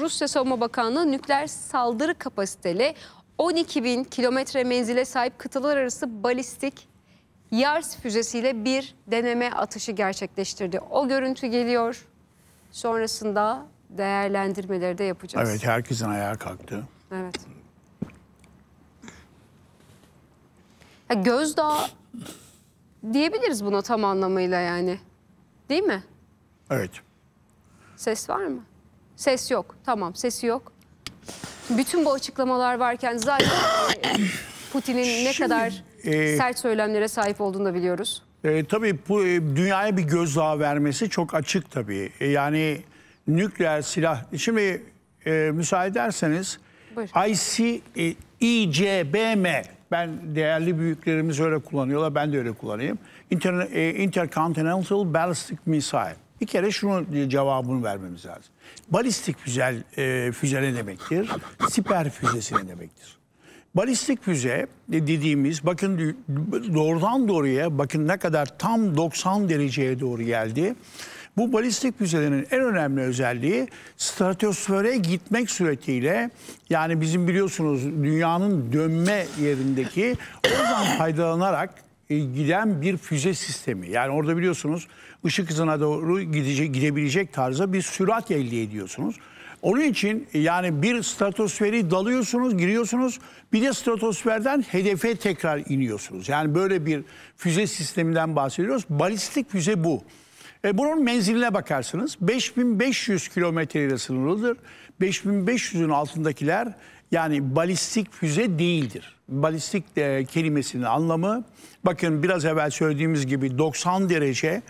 Rusya Savunma Bakanlığı nükleer saldırı kapasiteli 12 bin kilometre menzile sahip kıtalar arası balistik Yars füzesiyle bir deneme atışı gerçekleştirdi. O görüntü geliyor. Sonrasında değerlendirmeleri de yapacağız. Evet herkesin ayağa kalktı. Evet. Ya Gözdağ diyebiliriz buna tam anlamıyla yani. Değil mi? Evet. Ses var mı? Ses yok. Tamam sesi yok. Bütün bu açıklamalar varken zaten Putin'in ne kadar e, sert söylemlere sahip olduğunu da biliyoruz. E, tabii bu e, dünyaya bir gözdağı vermesi çok açık tabii. E, yani nükleer silah. Şimdi e, müsaade ederseniz ICBM e, ben değerli büyüklerimiz öyle kullanıyorlar ben de öyle kullanayım. Inter, e, Intercontinental Ballistic Missile. Bir kere şunu cevabını vermemiz lazım. Balistik füzel, e, füze ne demektir? Siper füzesi ne demektir? Balistik füze dediğimiz bakın doğrudan doğruya bakın ne kadar tam 90 dereceye doğru geldi. Bu balistik füzelerin en önemli özelliği stratosfere gitmek suretiyle yani bizim biliyorsunuz dünyanın dönme yerindeki oradan faydalanarak e, giden bir füze sistemi. Yani orada biliyorsunuz ışık hızına doğru gidecek, gidebilecek tarza bir sürat elde ediyorsunuz. Onun için e, yani bir stratosferi dalıyorsunuz, giriyorsunuz. Bir de stratosferden hedefe tekrar iniyorsunuz. Yani böyle bir füze sisteminden bahsediyoruz. Balistik füze bu. E, bunun menziline bakarsınız. 5500 kilometre ile sınırlıdır. 5500'ün altındakiler yani balistik füze değildir. Balistik de kelimesinin anlamı bakın biraz evvel söylediğimiz gibi 90 derece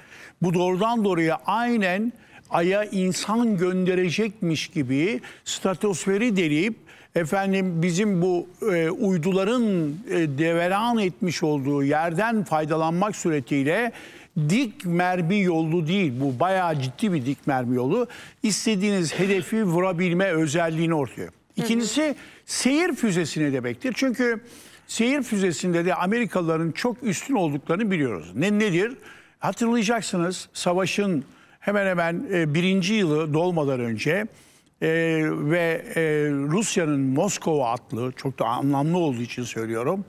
bu doğrudan doğruya aynen aya insan gönderecekmiş gibi stratosferi delip efendim bizim bu e, uyduların e, deveran etmiş olduğu yerden faydalanmak suretiyle dik mermi yolu değil bu bayağı ciddi bir dik mermi yolu istediğiniz hedefi vurabilme özelliğini ortaya. İkincisi Seyir füzesine demektir. Çünkü seyir füzesinde de Amerikalıların çok üstün olduklarını biliyoruz. Ne nedir? Hatırlayacaksınız savaşın hemen hemen e, birinci yılı dolmadan önce e, ve e, Rusya'nın Moskova adlı çok da anlamlı olduğu için söylüyorum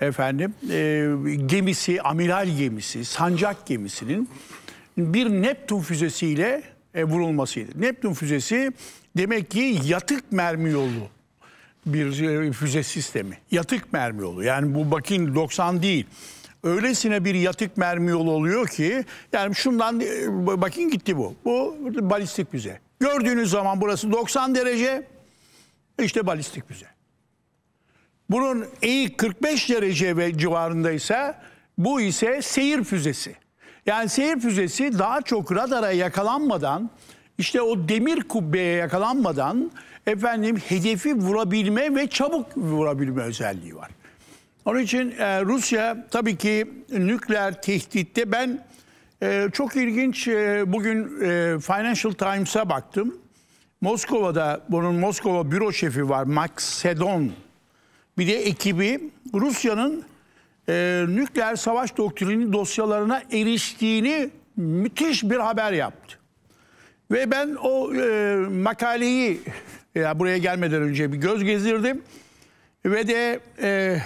efendim e, gemisi, amiral gemisi, sancak gemisinin bir Neptun füzesiyle e, vurulmasıydı. Neptun füzesi demek ki yatık mermi yolu bir e, füze sistemi. Yatık mermi yolu. Yani bu Bakin 90 değil. Öylesine bir yatık mermi yolu oluyor ki yani şundan e, Bakin gitti bu. Bu balistik füze. Gördüğünüz zaman burası 90 derece işte balistik füze. Bunun eğik 45 derece ve ise bu ise seyir füzesi. Yani seyir füzesi daha çok radara yakalanmadan işte o demir kubbeye yakalanmadan efendim hedefi vurabilme ve çabuk vurabilme özelliği var. Onun için e, Rusya tabii ki nükleer tehditte ben e, çok ilginç e, bugün e, Financial Times'a baktım. Moskova'da bunun Moskova büro şefi var Max Sedon. Bir de ekibi Rusya'nın e, nükleer savaş doktrini dosyalarına eriştiğini müthiş bir haber yaptı. Ve ben o e, makaleyi ya buraya gelmeden önce bir göz gezdirdim. Ve de e,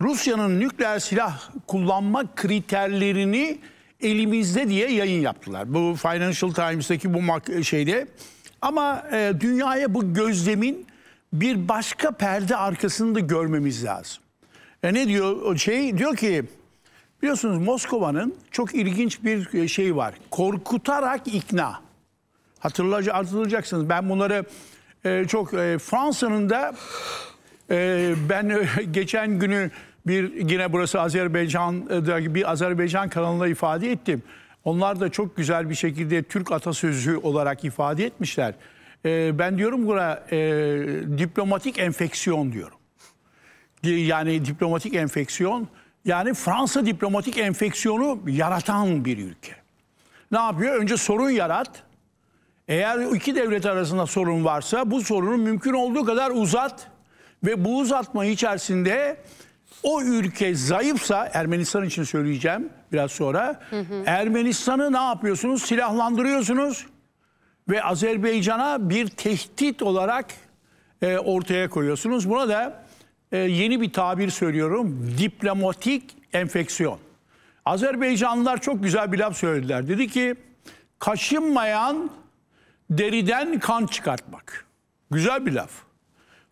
Rusya'nın nükleer silah kullanma kriterlerini elimizde diye yayın yaptılar. Bu Financial Times'taki bu şeyde. Ama e, dünyaya bu gözlemin bir başka perde arkasını da görmemiz lazım. E ne diyor o şey? Diyor ki biliyorsunuz Moskova'nın çok ilginç bir şey var. Korkutarak ikna. Hatırlayacaksınız. hatırlayacaksınız. Ben bunları e, çok e, Fransa'nın da e, ben e, geçen günü bir yine burası Azerbaycan'da bir Azerbaycan kanalına ifade ettim. Onlar da çok güzel bir şekilde Türk atasözü olarak ifade etmişler. E, ben diyorum buna e, diplomatik enfeksiyon diyorum. Yani diplomatik enfeksiyon yani Fransa diplomatik enfeksiyonu yaratan bir ülke. Ne yapıyor? Önce sorun yarat, eğer iki devlet arasında sorun varsa bu sorunu mümkün olduğu kadar uzat ve bu uzatma içerisinde o ülke zayıfsa Ermenistan için söyleyeceğim biraz sonra. Ermenistan'ı ne yapıyorsunuz? Silahlandırıyorsunuz ve Azerbaycan'a bir tehdit olarak e, ortaya koyuyorsunuz. Buna da e, yeni bir tabir söylüyorum. Diplomatik enfeksiyon. Azerbaycanlılar çok güzel bir laf söylediler. Dedi ki kaşınmayan deriden kan çıkartmak. Güzel bir laf.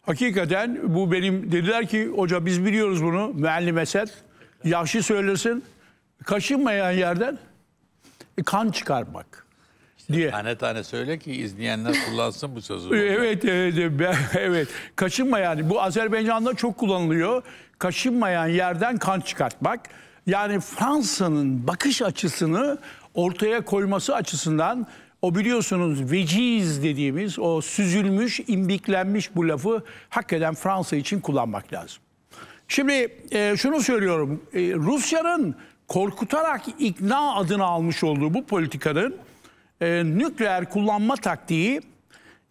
Hakikaten bu benim dediler ki hoca biz biliyoruz bunu müellim Esed. Yahşi söylesin kaşınmayan yerden e, kan çıkarmak diye. Tane tane söyle ki izleyenler kullansın bu sözü. evet, evet, evet. Kaşınma Bu Azerbaycan'da çok kullanılıyor. Kaşınmayan yerden kan çıkartmak. Yani Fransa'nın bakış açısını ortaya koyması açısından o biliyorsunuz veciz dediğimiz o süzülmüş, imbiklenmiş bu lafı hak eden Fransa için kullanmak lazım. Şimdi e, şunu söylüyorum. E, Rusya'nın korkutarak ikna adını almış olduğu bu politikanın e, nükleer kullanma taktiği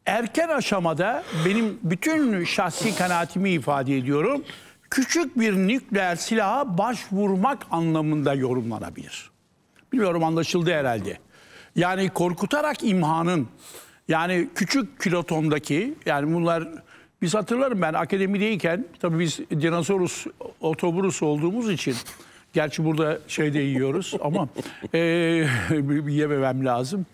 erken aşamada benim bütün şahsi kanaatimi ifade ediyorum. Küçük bir nükleer silaha başvurmak anlamında yorumlanabilir. Bilmiyorum anlaşıldı herhalde. Yani korkutarak imhanın yani küçük kilotondaki yani bunlar biz hatırlarım ben akademideyken tabii biz dinosaurus otoburus olduğumuz için gerçi burada şey de yiyoruz ama e, yememem lazım.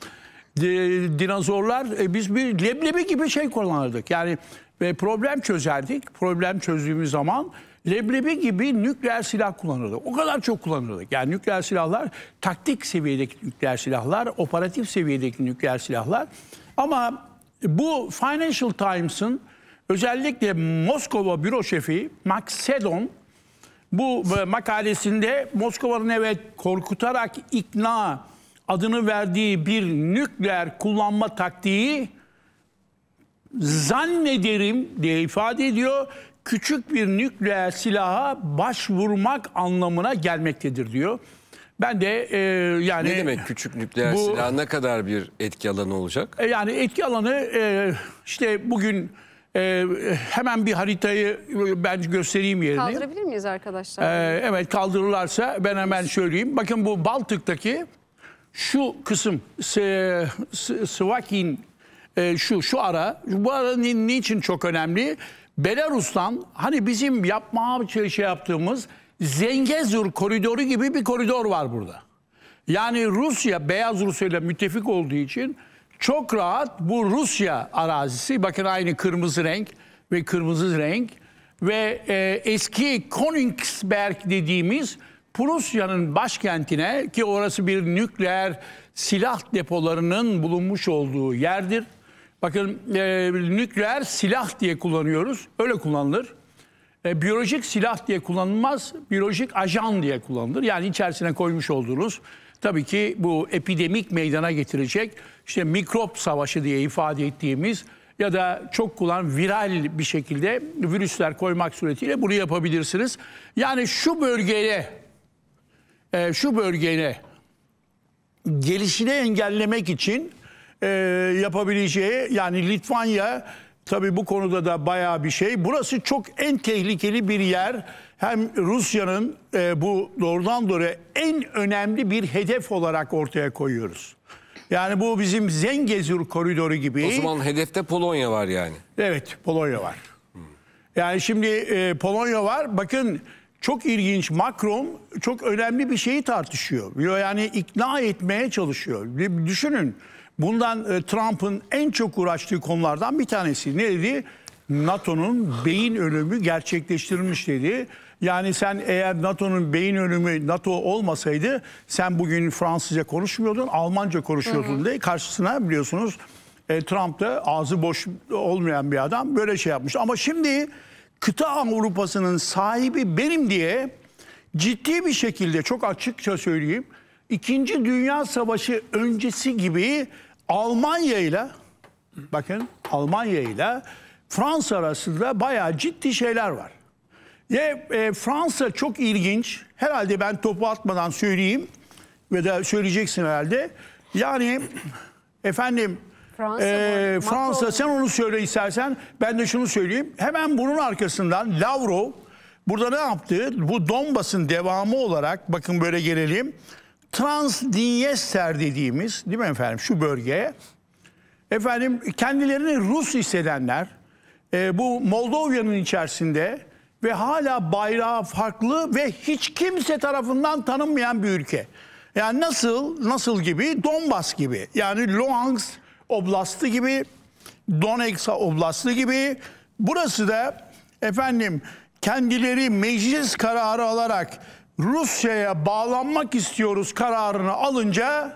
dinozorlar e, biz bir leblebi gibi şey kullanırdık. Yani ve problem çözerdik. Problem çözdüğümüz zaman leblebi gibi nükleer silah kullanırdı. O kadar çok kullanırdı. Yani nükleer silahlar taktik seviyedeki nükleer silahlar, operatif seviyedeki nükleer silahlar. Ama bu Financial Times'ın özellikle Moskova büro şefi Max Sedon bu makalesinde Moskova'nın evet korkutarak ikna adını verdiği bir nükleer kullanma taktiği zannederim diye ifade ediyor küçük bir nükleer silaha başvurmak anlamına gelmektedir diyor. Ben de e, yani... Ne demek küçük nükleer bu, silah? Ne kadar bir etki alanı olacak? E, yani etki alanı e, işte bugün e, hemen bir haritayı e, ben göstereyim yerini. Kaldırabilir miyiz arkadaşlar? E, evet kaldırırlarsa ben hemen söyleyeyim. Bakın bu Baltık'taki şu kısım Svakin ee, şu şu ara bu ara ni, niçin çok önemli? Belarus'tan hani bizim yapma şey, şey yaptığımız Zengezur koridoru gibi bir koridor var burada. Yani Rusya Beyaz Rusya ile müttefik olduğu için çok rahat bu Rusya arazisi bakın aynı kırmızı renk ve kırmızı renk ve e, eski Königsberg dediğimiz Prusya'nın başkentine ki orası bir nükleer silah depolarının bulunmuş olduğu yerdir. Bakın e, nükleer silah diye kullanıyoruz. Öyle kullanılır. E, biyolojik silah diye kullanılmaz. Biyolojik ajan diye kullanılır. Yani içerisine koymuş olduğunuz tabii ki bu epidemik meydana getirecek işte mikrop savaşı diye ifade ettiğimiz ya da çok kullan viral bir şekilde virüsler koymak suretiyle bunu yapabilirsiniz. Yani şu bölgeye e, şu bölgeye gelişini engellemek için e, yapabileceği yani Litvanya tabi bu konuda da baya bir şey. Burası çok en tehlikeli bir yer. Hem Rusya'nın e, bu doğrudan doğruya en önemli bir hedef olarak ortaya koyuyoruz. Yani bu bizim Zengezur koridoru gibi. O zaman hedefte Polonya var yani. Evet Polonya var. Yani şimdi e, Polonya var. Bakın çok ilginç Macron çok önemli bir şeyi tartışıyor. Yani ikna etmeye çalışıyor. Düşünün bundan e, Trump'ın en çok uğraştığı konulardan bir tanesi. Ne dedi? NATO'nun beyin ölümü gerçekleştirilmiş dedi. Yani sen eğer NATO'nun beyin ölümü NATO olmasaydı sen bugün Fransızca konuşmuyordun, Almanca konuşuyordun diye karşısına biliyorsunuz e, Trump da ağzı boş olmayan bir adam böyle şey yapmış. Ama şimdi kıta Avrupa'sının sahibi benim diye ciddi bir şekilde çok açıkça söyleyeyim. İkinci Dünya Savaşı öncesi gibi Almanya ile bakın Almanya ile Fransa arasında bayağı ciddi şeyler var. Ve e, Fransa çok ilginç. Herhalde ben topu atmadan söyleyeyim ve de söyleyeceksin herhalde. Yani efendim Fransa, ee, Fransa sen onu söyle istersen ben de şunu söyleyeyim. Hemen bunun arkasından Lavrov burada ne yaptı? Bu Donbas'ın devamı olarak bakın böyle gelelim. Transdinyester dediğimiz değil mi efendim şu bölgeye efendim kendilerini Rus hissedenler e, bu Moldova'nın içerisinde ve hala bayrağı farklı ve hiç kimse tarafından tanınmayan bir ülke. Yani nasıl nasıl gibi Donbas gibi yani Luhansk Oblastı gibi, Donetsk Oblastı gibi. Burası da efendim kendileri meclis kararı alarak Rusya'ya bağlanmak istiyoruz kararını alınca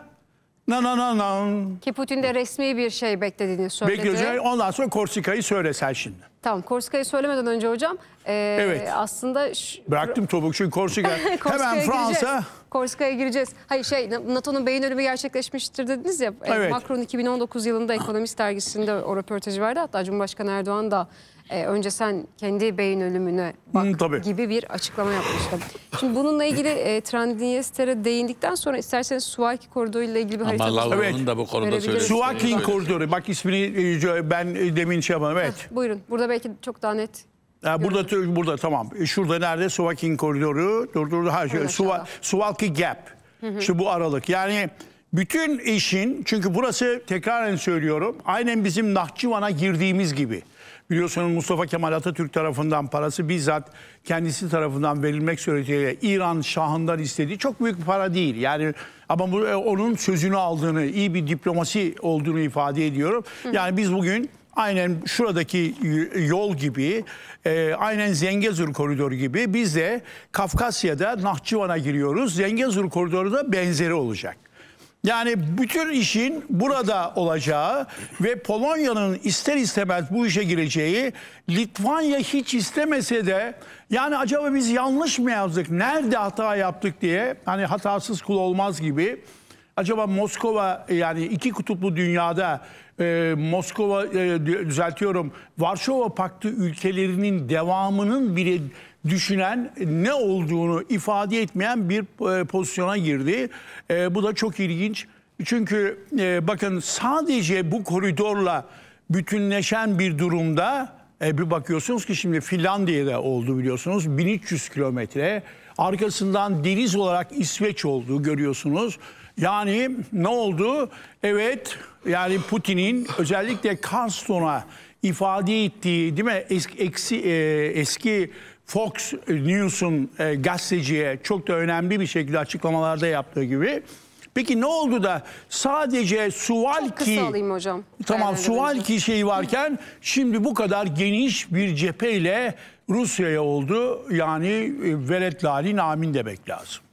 nananan. na Ki Putin de resmi bir şey beklediğini söyledi. Bekleyecek. Ondan sonra Korsika'yı söyle sen şimdi. Tamam Korsika'yı söylemeden önce hocam. E, evet. Aslında... Bıraktım topu çünkü Korsika. Hemen Fransa... Gireceğiz. Korsika'ya gireceğiz. Hayır şey NATO'nun beyin ölümü gerçekleşmiştir dediniz ya. E, evet. Macron 2019 yılında Ekonomist dergisinde o röportajı verdi. Hatta Cumhurbaşkanı Erdoğan da e, önce sen kendi beyin ölümüne bak hmm, gibi bir açıklama yapmıştı. Şimdi bununla ilgili e, Transnistria'ya değindikten sonra isterseniz Suaki koridoru ile ilgili bir harita Ama Lavrov'un evet. da bu konuda söyledi. Suvaki koridoru bak ismini e, ben demin şey yapmadım evet. Heh, buyurun burada belki çok daha net Ha, burada Türk burada tamam. E, şurada nerede Suvakin koridoru durdurdu her şey. Suva, Suvalki Gap. Hı hı. İşte bu aralık. Yani bütün işin çünkü burası tekraren söylüyorum aynen bizim Nahçıvan'a girdiğimiz gibi. Biliyorsunuz Mustafa Kemal Atatürk tarafından parası bizzat kendisi tarafından verilmek suretiyle İran Şahı'ndan istediği çok büyük bir para değil. Yani ama bu, e, onun sözünü aldığını, iyi bir diplomasi olduğunu ifade ediyorum. Hı hı. Yani biz bugün aynen şuradaki yol gibi, e, aynen Zengezur koridoru gibi biz de Kafkasya'da Nahçıvan'a giriyoruz. Zengezur koridoru da benzeri olacak. Yani bütün işin burada olacağı ve Polonya'nın ister istemez bu işe gireceği Litvanya hiç istemese de yani acaba biz yanlış mı yazdık, nerede hata yaptık diye hani hatasız kul olmaz gibi Acaba Moskova yani iki kutuplu dünyada e, Moskova e, düzeltiyorum Varşova Paktı ülkelerinin devamının bile düşünen ne olduğunu ifade etmeyen bir e, pozisyona girdi. E, bu da çok ilginç. Çünkü e, bakın sadece bu koridorla bütünleşen bir durumda e, bir bakıyorsunuz ki şimdi Finlandiya'da oldu biliyorsunuz 1300 kilometre. Arkasından deniz olarak İsveç olduğu görüyorsunuz. Yani ne oldu? Evet yani Putin'in özellikle Carston'a ifade ettiği değil mi eski, eksi, e, eski Fox News'un e, gazeteciye çok da önemli bir şekilde açıklamalarda yaptığı gibi. Peki ne oldu da sadece Suvalki... Çok kısa hocam. Tamam ben Suvalki şeyi varken şimdi bu kadar geniş bir cepheyle Rusya'ya oldu. Yani e, veletleri namin demek lazım.